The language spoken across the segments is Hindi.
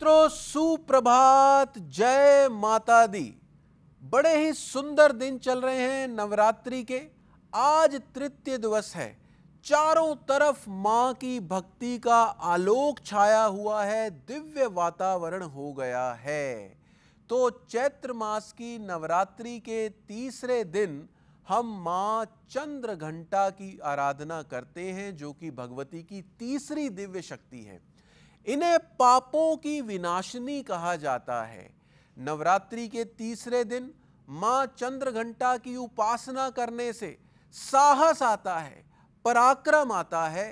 मित्रों सुप्रभात जय माता दी बड़े ही सुंदर दिन चल रहे हैं नवरात्रि के आज तृतीय दिवस है चारों तरफ मां की भक्ति का आलोक छाया हुआ है दिव्य वातावरण हो गया है तो चैत्र मास की नवरात्रि के तीसरे दिन हम माँ चंद्र घंटा की आराधना करते हैं जो कि भगवती की तीसरी दिव्य शक्ति है इन्हें पापों की विनाशिनी कहा जाता है नवरात्रि के तीसरे दिन मां चंद्रघंटा की उपासना करने से साहस आता है पराक्रम आता है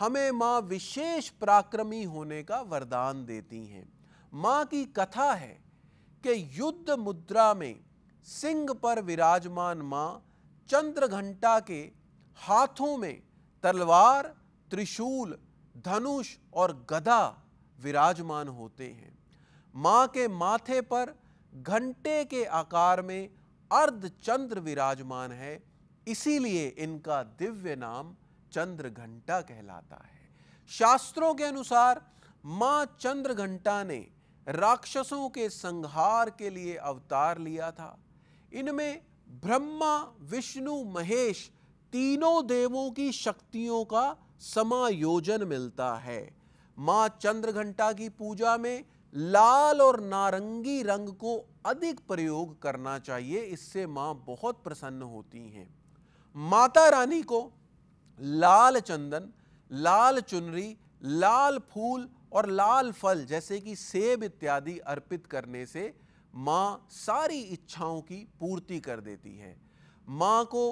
हमें मां विशेष पराक्रमी होने का वरदान देती हैं मां की कथा है कि युद्ध मुद्रा में सिंह पर विराजमान मां चंद्रघंटा के हाथों में तलवार त्रिशूल धनुष और गदा विराजमान होते हैं माँ के माथे पर घंटे के आकार में अर्ध चंद्र विराजमान है इसीलिए इनका दिव्य नाम चंद्र घंटा कहलाता है शास्त्रों के अनुसार माँ चंद्र घंटा ने राक्षसों के संहार के लिए अवतार लिया था इनमें ब्रह्मा विष्णु महेश तीनों देवों की शक्तियों का समायोजन मिलता है माँ चंद्र घंटा की पूजा में लाल और नारंगी रंग को अधिक प्रयोग करना चाहिए इससे माँ बहुत प्रसन्न होती हैं माता रानी को लाल चंदन लाल चुनरी लाल फूल और लाल फल जैसे कि सेब इत्यादि अर्पित करने से माँ सारी इच्छाओं की पूर्ति कर देती है माँ को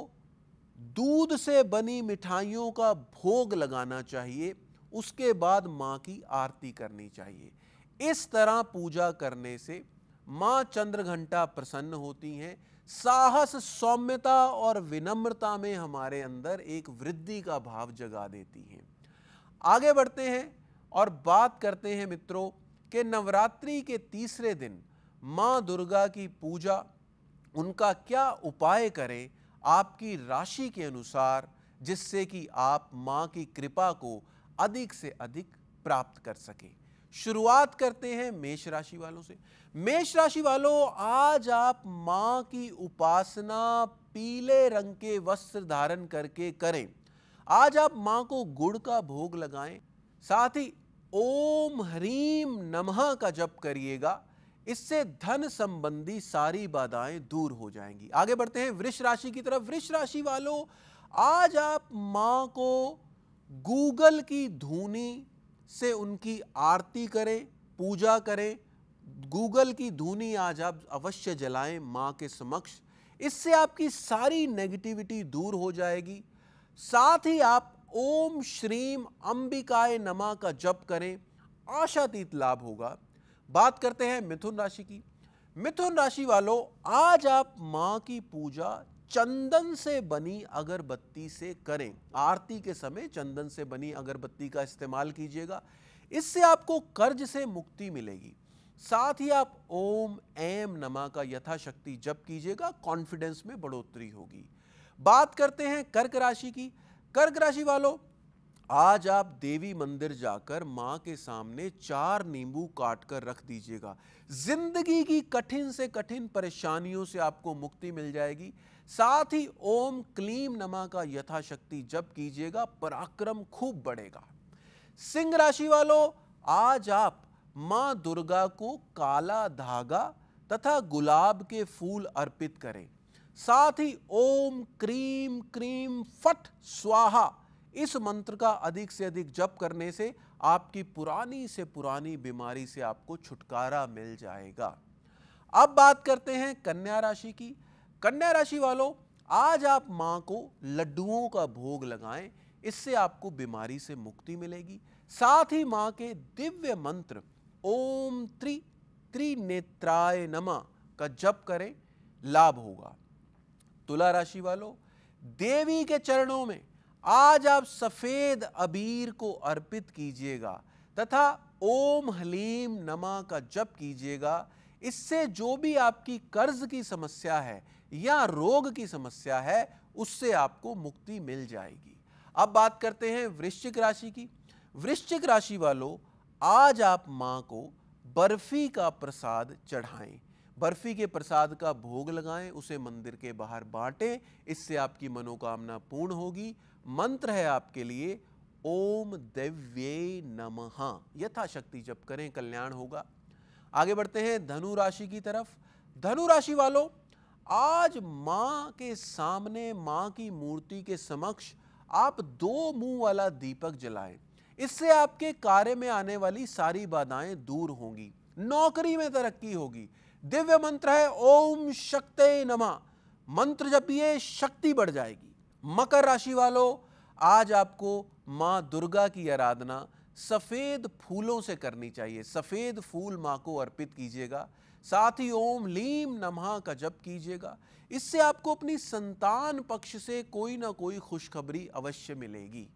दूध से बनी मिठाइयों का भोग लगाना चाहिए उसके बाद माँ की आरती करनी चाहिए इस तरह पूजा करने से माँ चंद्र घंटा प्रसन्न होती हैं साहस सौम्यता और विनम्रता में हमारे अंदर एक वृद्धि का भाव जगा देती हैं आगे बढ़ते हैं और बात करते हैं मित्रों के नवरात्रि के तीसरे दिन माँ दुर्गा की पूजा उनका क्या उपाय करें आपकी राशि के अनुसार जिससे कि आप माँ की कृपा को अधिक से अधिक प्राप्त कर सके शुरुआत करते हैं मेष राशि वालों से मेष राशि वालों आज आप माँ की उपासना पीले रंग के वस्त्र धारण करके करें आज आप माँ को गुड़ का भोग लगाएं साथ ही ओम ह्रीम नमः का जप करिएगा इससे धन संबंधी सारी बाधाएं दूर हो जाएंगी आगे बढ़ते हैं वृक्ष राशि की तरफ वृक्ष राशि वालों आज आप मां को गूगल की धुनी से उनकी आरती करें पूजा करें गूगल की धुनी आज आप अवश्य जलाएं मां के समक्ष इससे आपकी सारी नेगेटिविटी दूर हो जाएगी साथ ही आप ओम श्रीम अंबिकाए नमा का जप करें आशातीत लाभ होगा बात करते हैं मिथुन राशि की मिथुन राशि वालों आज आप मां की पूजा चंदन से बनी अगरबत्ती से करें आरती के समय चंदन से बनी अगरबत्ती का इस्तेमाल कीजिएगा इससे आपको कर्ज से मुक्ति मिलेगी साथ ही आप ओम एम नमा का यथाशक्ति जप कीजिएगा कॉन्फिडेंस में बढ़ोतरी होगी बात करते हैं कर्क राशि की कर्क राशि वालों आज आप देवी मंदिर जाकर माँ के सामने चार नींबू काट कर रख दीजिएगा जिंदगी की कठिन से कठिन परेशानियों से आपको मुक्ति मिल जाएगी साथ ही ओम क्लीम नमा का यथाशक्ति जब कीजिएगा पराक्रम खूब बढ़ेगा सिंह राशि वालों आज आप माँ दुर्गा को काला धागा तथा गुलाब के फूल अर्पित करें साथ ही ओम क्रीम क्रीम फट स्वाहा इस मंत्र का अधिक से अधिक जप करने से आपकी पुरानी से पुरानी बीमारी से आपको छुटकारा मिल जाएगा अब बात करते हैं कन्या राशि की कन्या राशि वालों आज आप मां को लड्डुओं का भोग लगाएं इससे आपको बीमारी से मुक्ति मिलेगी साथ ही मां के दिव्य मंत्र ओम त्रि त्रिनेत्राय नमा का जप करें लाभ होगा तुला राशि वालों देवी के चरणों में आज आप सफ़ेद अबीर को अर्पित कीजिएगा तथा ओम हलीम नमा का जप कीजिएगा इससे जो भी आपकी कर्ज की समस्या है या रोग की समस्या है उससे आपको मुक्ति मिल जाएगी अब बात करते हैं वृश्चिक राशि की वृश्चिक राशि वालों आज आप माँ को बर्फ़ी का प्रसाद चढ़ाएं बर्फ़ी के प्रसाद का भोग लगाएं उसे मंदिर के बाहर बांटें इससे आपकी मनोकामना पूर्ण होगी मंत्र है आपके लिए ओम दिव्य नमः यथाशक्ति जब करें कल्याण होगा आगे बढ़ते हैं धनु राशि की तरफ धनु राशि वालों आज माँ के सामने माँ की मूर्ति के समक्ष आप दो मुंह वाला दीपक जलाएं इससे आपके कार्य में आने वाली सारी बाधाएं दूर होंगी नौकरी में तरक्की होगी दिव्य मंत्र है ओम शक्ति नमा मंत्र जपिए शक्ति बढ़ जाएगी मकर राशि वालों आज आपको माँ दुर्गा की आराधना सफ़ेद फूलों से करनी चाहिए सफ़ेद फूल माँ को अर्पित कीजिएगा साथ ही ओम लीम नमः का जप कीजिएगा इससे आपको अपनी संतान पक्ष से कोई ना कोई खुशखबरी अवश्य मिलेगी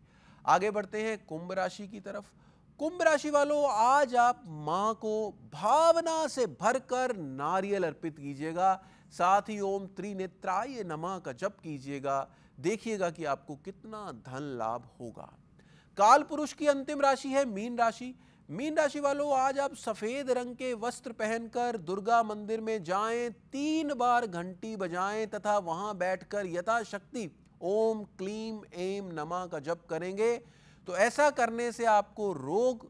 आगे बढ़ते हैं कुंभ राशि की तरफ कुंभ राशि वालों आज आप माँ को भावना से भरकर नारियल अर्पित कीजिएगा साथ ही ओम त्रिनेत्राय नमः का जप कीजिएगा देखिएगा कि आपको कितना धन लाभ होगा काल पुरुष की अंतिम राशि है मीन राशि मीन राशि वालों आज आप सफेद रंग के वस्त्र पहनकर दुर्गा मंदिर में जाएं तीन बार घंटी बजाएं तथा वहां बैठकर यथाशक्ति ओम क्लीम एम नमा का जप करेंगे तो ऐसा करने से आपको रोग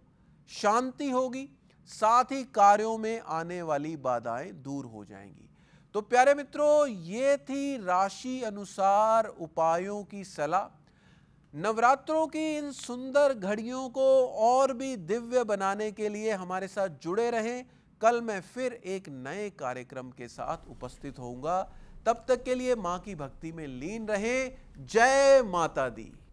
शांति होगी साथ ही कार्यों में आने वाली बाधाएं दूर हो जाएंगी तो प्यारे मित्रों ये थी राशि अनुसार उपायों की सलाह नवरात्रों की इन सुंदर घड़ियों को और भी दिव्य बनाने के लिए हमारे साथ जुड़े रहें कल मैं फिर एक नए कार्यक्रम के साथ उपस्थित होऊंगा तब तक के लिए माँ की भक्ति में लीन रहें जय माता दी